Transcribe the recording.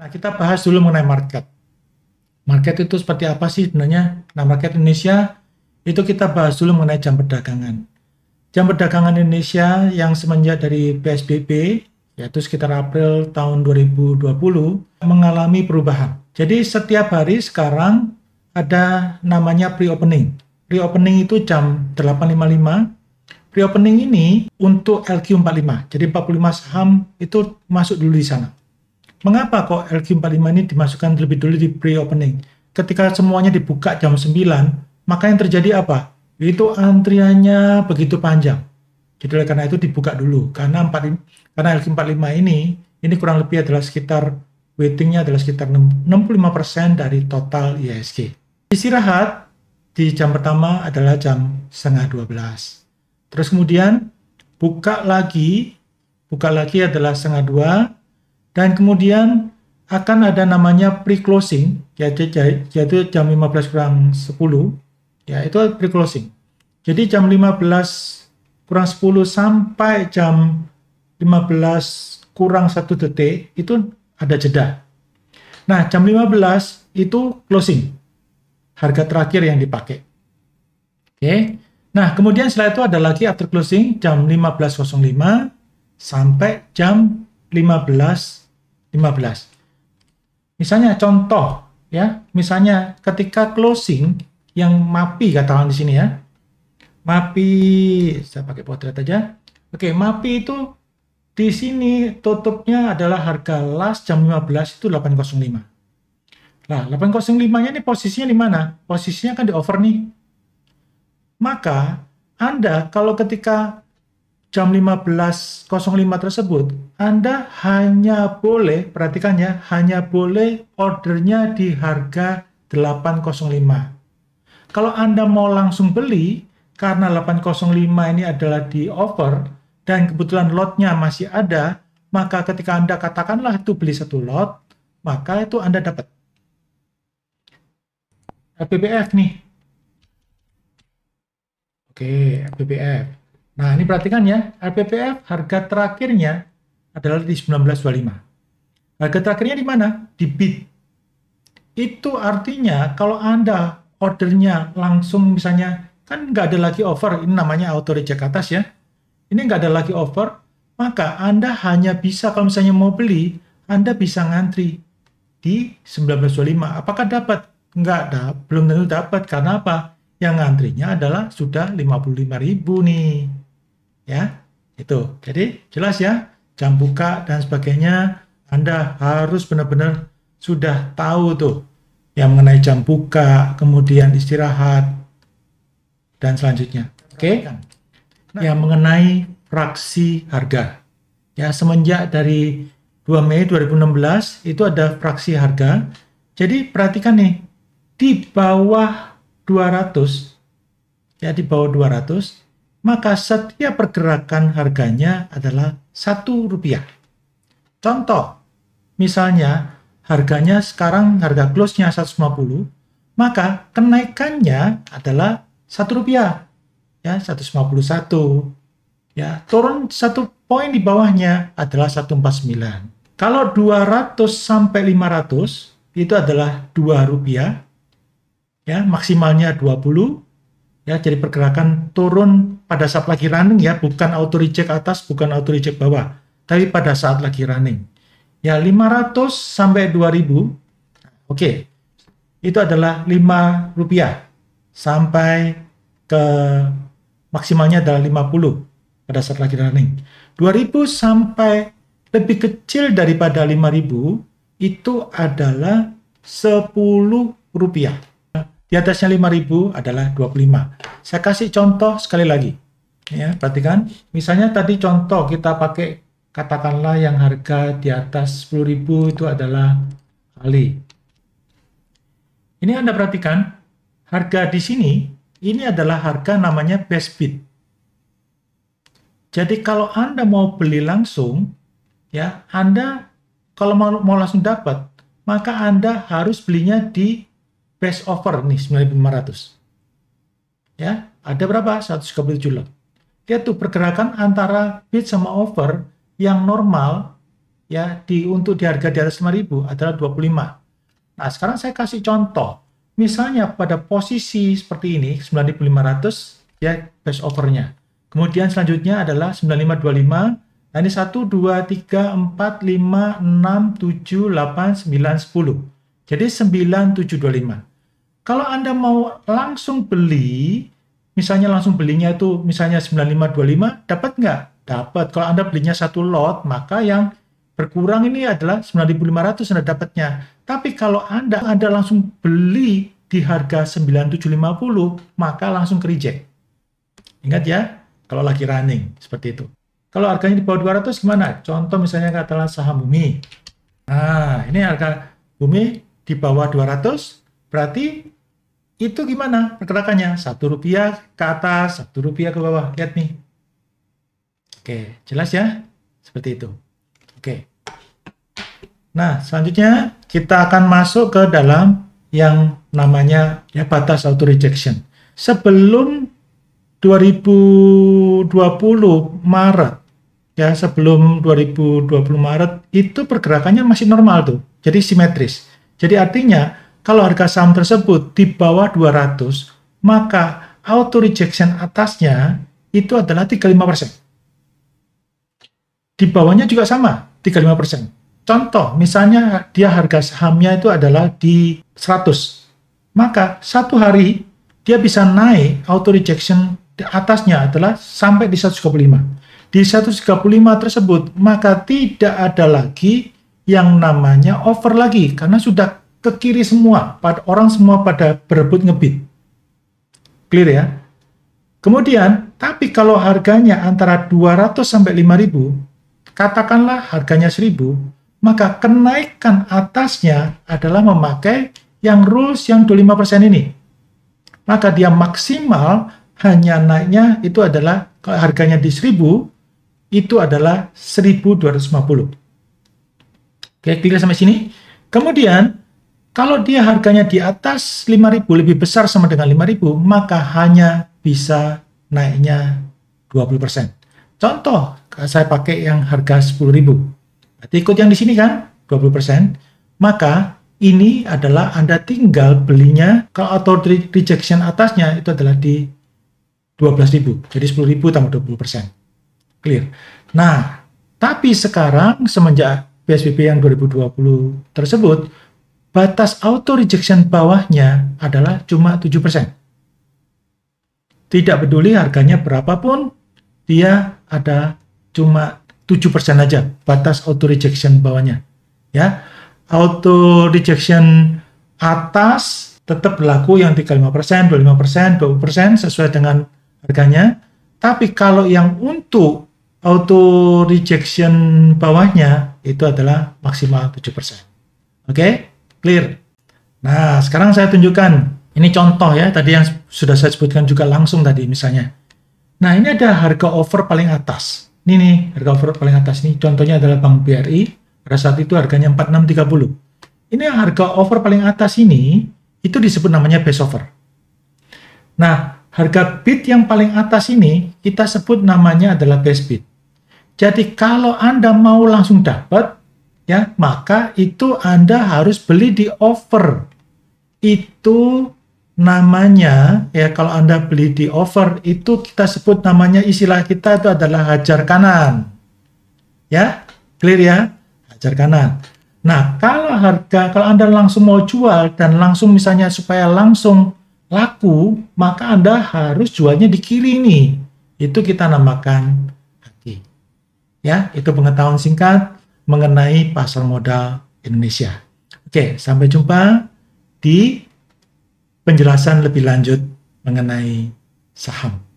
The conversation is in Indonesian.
Nah, kita bahas dulu mengenai market. Market itu seperti apa sih sebenarnya? Nah, market Indonesia itu kita bahas dulu mengenai jam perdagangan. Jam perdagangan Indonesia yang semenjak dari PSBB, yaitu sekitar April tahun 2020, mengalami perubahan. Jadi setiap hari sekarang ada namanya pre-opening. Pre-opening itu jam 8.55. Pre-opening ini untuk LQ45. Jadi 45 saham itu masuk dulu di sana. Mengapa kok LQ45 ini dimasukkan terlebih dulu di pre-opening? Ketika semuanya dibuka jam 9, maka yang terjadi apa? Itu antriannya begitu panjang. Jadi oleh karena itu dibuka dulu. Karena 4, karena LQ45 ini, ini kurang lebih adalah sekitar, waitingnya adalah sekitar 65% dari total ISG. Istirahat di jam pertama adalah jam setengah 12. Terus kemudian buka lagi, buka lagi adalah setengah 2, dan kemudian akan ada namanya pre-closing, yaitu yaitu jam 15 kurang 10, ya itu pre-closing. Jadi jam 15 kurang 10 sampai jam 15 kurang 1 detik itu ada jeda. Nah, jam 15 itu closing. Harga terakhir yang dipakai. Oke. Okay. Nah, kemudian setelah itu ada lagi after closing jam 15.05 sampai jam 15 15. Misalnya contoh ya, misalnya ketika closing yang MAPI katakan di sini ya. MAPI saya pakai potret aja. Oke, MAPI itu di sini tutupnya adalah harga last jam 15 itu 805. Nah, 805-nya ini posisinya di mana? Posisinya kan di over nih. Maka Anda kalau ketika jam 15.05 tersebut, Anda hanya boleh, perhatikan ya, hanya boleh ordernya di harga 805. Kalau Anda mau langsung beli, karena 805 ini adalah di offer, dan kebetulan lotnya masih ada, maka ketika Anda katakanlah itu beli satu lot, maka itu Anda dapat. LPBF nih. Oke, LPBF. Nah, ini perhatikan ya, RPPF harga terakhirnya adalah di 1925. Harga terakhirnya di mana? Di bid. Itu artinya kalau Anda ordernya langsung misalnya, kan nggak ada lagi over, ini namanya auto reject atas ya. Ini nggak ada lagi over, maka Anda hanya bisa kalau misalnya mau beli, Anda bisa ngantri di 1925. Apakah dapat? Nggak, ada, belum tentu dapat. Karena apa? Yang ngantrinya adalah sudah 55.000 nih. Gitu. jadi jelas ya, jam buka dan sebagainya, Anda harus benar-benar sudah tahu tuh yang mengenai jam buka, kemudian istirahat, dan selanjutnya. Oke? Okay? Nah. Yang mengenai fraksi harga. Ya, semenjak dari 2 Mei 2016 itu ada fraksi harga. Jadi perhatikan nih, di bawah 200 ya di bawah 200 maka setiap pergerakan harganya adalah satu rupiah. Contoh, misalnya harganya sekarang harga close-nya 150, maka kenaikannya adalah satu rupiah, ya 151, ya turun satu poin di bawahnya adalah 149. Kalau 200 sampai 500 itu adalah dua rupiah, ya maksimalnya 20, ya jadi pergerakan turun pada saat lagi running ya bukan auto reject atas bukan auto reject bawah tapi pada saat lagi running ya 500 sampai 2000 oke okay. itu adalah 5 rupiah sampai ke maksimalnya adalah 50 pada saat lagi running 2000 sampai lebih kecil daripada 5000 itu adalah 10 rupiah di atasnya 5000 adalah 25. Saya kasih contoh sekali lagi. Ya, perhatikan. Misalnya tadi contoh kita pakai katakanlah yang harga di atas 10.000 itu adalah kali. Ini Anda perhatikan, harga di sini ini adalah harga namanya best bid. Jadi kalau Anda mau beli langsung, ya Anda kalau mau, mau langsung dapat, maka Anda harus belinya di best offer nih 9500 ya ada berapa 137 lot dia tuh pergerakan antara bid sama offer yang normal ya di untuk di harga di atas 5000 adalah 25 nah sekarang saya kasih contoh misalnya pada posisi seperti ini 9500 ya best offernya kemudian selanjutnya adalah 9525 Nah, ini 1, 2, 3, 4, 5, 6, 7, 8, 9, 10. Jadi 9, 7, 25. Kalau Anda mau langsung beli, misalnya langsung belinya itu misalnya 9525, dapat nggak? Dapat. Kalau Anda belinya satu lot, maka yang berkurang ini adalah 9500 Anda dapatnya. Tapi kalau Anda Anda langsung beli di harga 9750, maka langsung ke reject. Ingat ya, kalau lagi running seperti itu. Kalau harganya di bawah 200 gimana? Contoh misalnya katalah saham Bumi. Nah, ini harga Bumi di bawah 200 berarti itu gimana pergerakannya? Satu rupiah ke atas, satu rupiah ke bawah. Lihat nih. Oke, jelas ya? Seperti itu. Oke. Nah, selanjutnya kita akan masuk ke dalam yang namanya ya, batas auto rejection. Sebelum 2020 Maret, ya sebelum 2020 Maret itu pergerakannya masih normal tuh, jadi simetris. Jadi artinya kalau harga saham tersebut di bawah 200, maka auto rejection atasnya itu adalah 35%. Di bawahnya juga sama, 35%. Contoh, misalnya dia harga sahamnya itu adalah di 100. Maka satu hari dia bisa naik auto rejection atasnya adalah sampai di 135. Di 135 tersebut, maka tidak ada lagi yang namanya over lagi karena sudah ke kiri semua, pada orang semua pada berebut ngebit. Clear ya? Kemudian, tapi kalau harganya antara 200 sampai 5000, katakanlah harganya 1000, maka kenaikan atasnya adalah memakai yang rules yang 25% ini. Maka dia maksimal hanya naiknya itu adalah kalau harganya di 1000 itu adalah 1250. Oke, clear sampai sini? Kemudian kalau dia harganya di atas 5.000 lebih besar sama dengan 5.000, maka hanya bisa naiknya 20%. Contoh, saya pakai yang harga 10.000. Berarti ikut yang di sini kan, 20%. Maka ini adalah Anda tinggal belinya, kalau auto rejection atasnya itu adalah di 12.000. Jadi 10.000 tambah 20%. Clear. Nah, tapi sekarang semenjak PSBB yang 2020 tersebut, batas auto rejection bawahnya adalah cuma 7%. Tidak peduli harganya berapapun, dia ada cuma 7% aja batas auto rejection bawahnya. Ya. Auto rejection atas tetap berlaku yang 35%, 25%, 20% sesuai dengan harganya. Tapi kalau yang untuk auto rejection bawahnya itu adalah maksimal 7%. Oke? Okay? Clear? Nah, sekarang saya tunjukkan. Ini contoh ya, tadi yang sudah saya sebutkan juga langsung tadi misalnya. Nah, ini ada harga over paling atas. Ini nih, harga over paling atas ini. Contohnya adalah Bank BRI. Pada saat itu harganya 4630. Ini harga over paling atas ini, itu disebut namanya base over. Nah, harga bid yang paling atas ini, kita sebut namanya adalah base bid. Jadi kalau Anda mau langsung dapat, ya maka itu Anda harus beli di offer Itu namanya ya kalau Anda beli di offer itu kita sebut namanya istilah kita itu adalah hajar kanan. Ya, clear ya? Hajar kanan. Nah, kalau harga kalau Anda langsung mau jual dan langsung misalnya supaya langsung laku, maka Anda harus jualnya di kiri nih. Itu kita namakan kaki. Ya, itu pengetahuan singkat mengenai pasar modal Indonesia. Oke, sampai jumpa di penjelasan lebih lanjut mengenai saham.